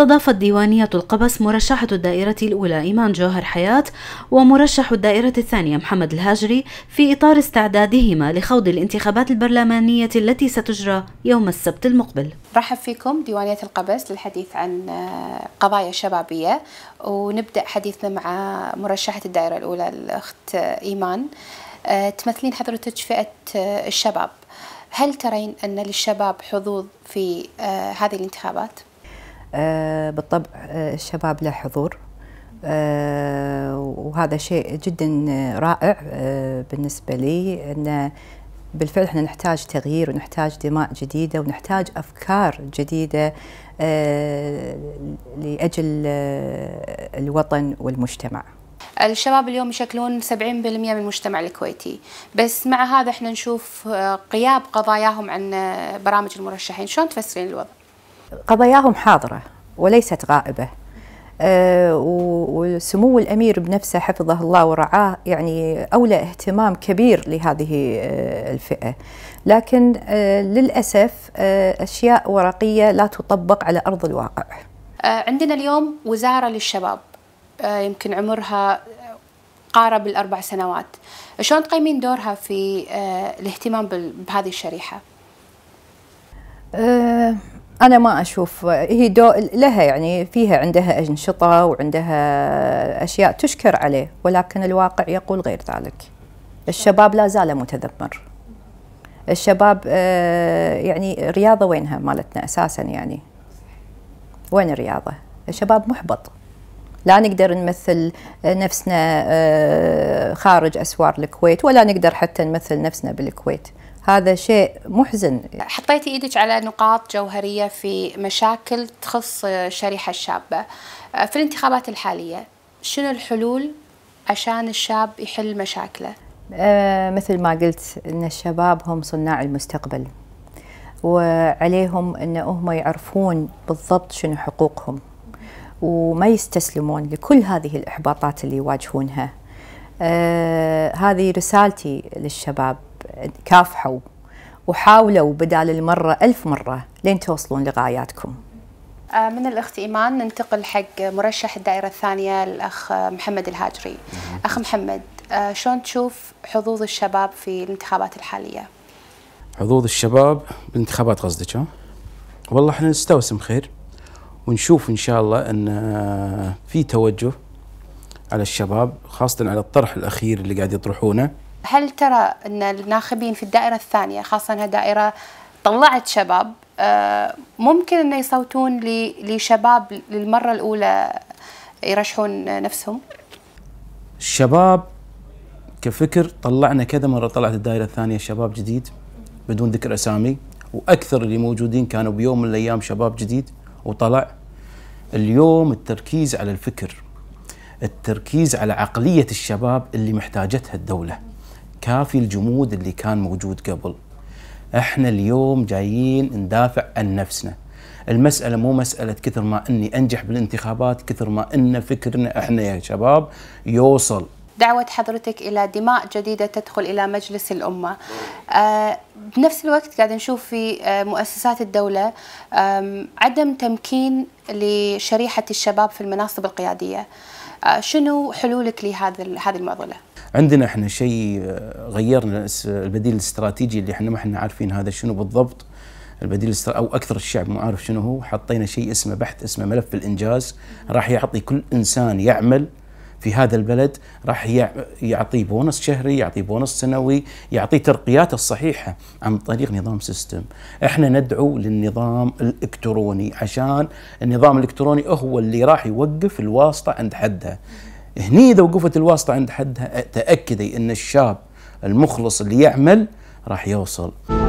استضافت ديوانية القبس مرشحة الدائرة الأولى إيمان جوهر حياة ومرشح الدائرة الثانية محمد الهاجري في إطار استعدادهما لخوض الانتخابات البرلمانية التي ستجرى يوم السبت المقبل رحب فيكم ديوانية القبس للحديث عن آه، قضايا شبابية ونبدأ حديثنا مع مرشحة الدائرة الأولى الأخت إيمان آه، تمثلين حضرتك فئة آه، الشباب هل ترين أن للشباب حظوظ في هذه الانتخابات؟ آه، بالطبع آه، الشباب له حضور آه، وهذا شيء جدا رائع بالنسبة لي أن بالفعل احنا نحتاج تغيير ونحتاج دماء جديده ونحتاج افكار جديده لاجل الوطن والمجتمع. الشباب اليوم يشكلون 70% من المجتمع الكويتي بس مع هذا احنا نشوف غياب قضاياهم عن برامج المرشحين شلون تفسرين الوضع قضاياهم حاضرة وليست غائبة أه وسمو الأمير بنفسه حفظه الله ورعاه يعني أولى اهتمام كبير لهذه آه، الفئة لكن أه للأسف آه، أشياء ورقية لا تطبق على أرض الواقع آه، عندنا اليوم وزارة للشباب يمكن عمرها قارب الأربع سنوات شلون تقيمين دورها في الاهتمام بهذه الشريحة؟ انا ما اشوف هي دو لها يعني فيها عندها انشطه وعندها اشياء تشكر عليه ولكن الواقع يقول غير ذلك الشباب لا زال متذمر الشباب آه، يعني رياضه وينها مالتنا اساسا يعني وين الرياضه الشباب محبط لا نقدر نمثل نفسنا آه، خارج اسوار الكويت ولا نقدر حتى نمثل نفسنا بالكويت هذا شيء محزن حطيتي ايدك على نقاط جوهريه في مشاكل تخص الشريحه الشابه في الانتخابات الحاليه شنو الحلول عشان الشاب يحل مشاكله آه، مثل ما قلت ان الشباب هم صناع المستقبل وعليهم ان هم يعرفون بالضبط شنو حقوقهم وما يستسلمون لكل هذه الاحباطات اللي يواجهونها آه هذه رسالتي للشباب كافحوا وحاولوا بدال المرة ألف مرة لين توصلون لغاياتكم آه، من الأخت إيمان ننتقل حق مرشح الدائرة الثانية الأخ محمد الهاجري أخ محمد آه، شلون تشوف حظوظ الشباب في الانتخابات الحالية؟ حظوظ الشباب بالانتخابات قصدك ها؟ والله احنا نستوسم خير ونشوف ان شاء الله ان آه، في توجه على الشباب خاصة على الطرح الأخير اللي قاعد يطرحونه هل ترى أن الناخبين في الدائرة الثانية خاصة أنها دائرة طلعت شباب آه، ممكن أن يصوتون لشباب للمرة الأولى يرشحون نفسهم؟ الشباب كفكر طلعنا كذا مرة طلعت الدائرة الثانية شباب جديد بدون ذكر أسامي وأكثر اللي موجودين كانوا بيوم من الأيام شباب جديد وطلع اليوم التركيز على الفكر التركيز على عقلية الشباب اللي محتاجتها الدولة كافي الجمود اللي كان موجود قبل احنا اليوم جايين ندافع عن نفسنا المسألة مو مسألة كثر ما أني أنجح بالانتخابات كثر ما أن فكرنا إحنا يا شباب يوصل دعوة حضرتك إلى دماء جديدة تدخل إلى مجلس الأمة آه بنفس الوقت قاعد نشوف في آه، مؤسسات الدولة آه عدم تمكين لشريحة الشباب في المناصب القيادية آه، شنو حلولك لهذا هذه المعضلة؟ عندنا احنا شيء آه، غيرنا البديل الاستراتيجي اللي احنا ما احنا عارفين هذا شنو بالضبط البديل او اكثر الشعب ما عارف شنو هو حطينا شيء اسمه بحث اسمه ملف الانجاز راح يعطي كل انسان يعمل في هذا البلد راح يعطيه بونص شهري يعطيه بونص سنوي يعطيه ترقيات الصحيحة عن طريق نظام سيستم احنا ندعو للنظام الإلكتروني عشان النظام الإلكتروني هو اللي راح يوقف الواسطة عند حدها هني إذا وقفت الواسطة عند حدها تأكدي أن الشاب المخلص اللي يعمل راح يوصل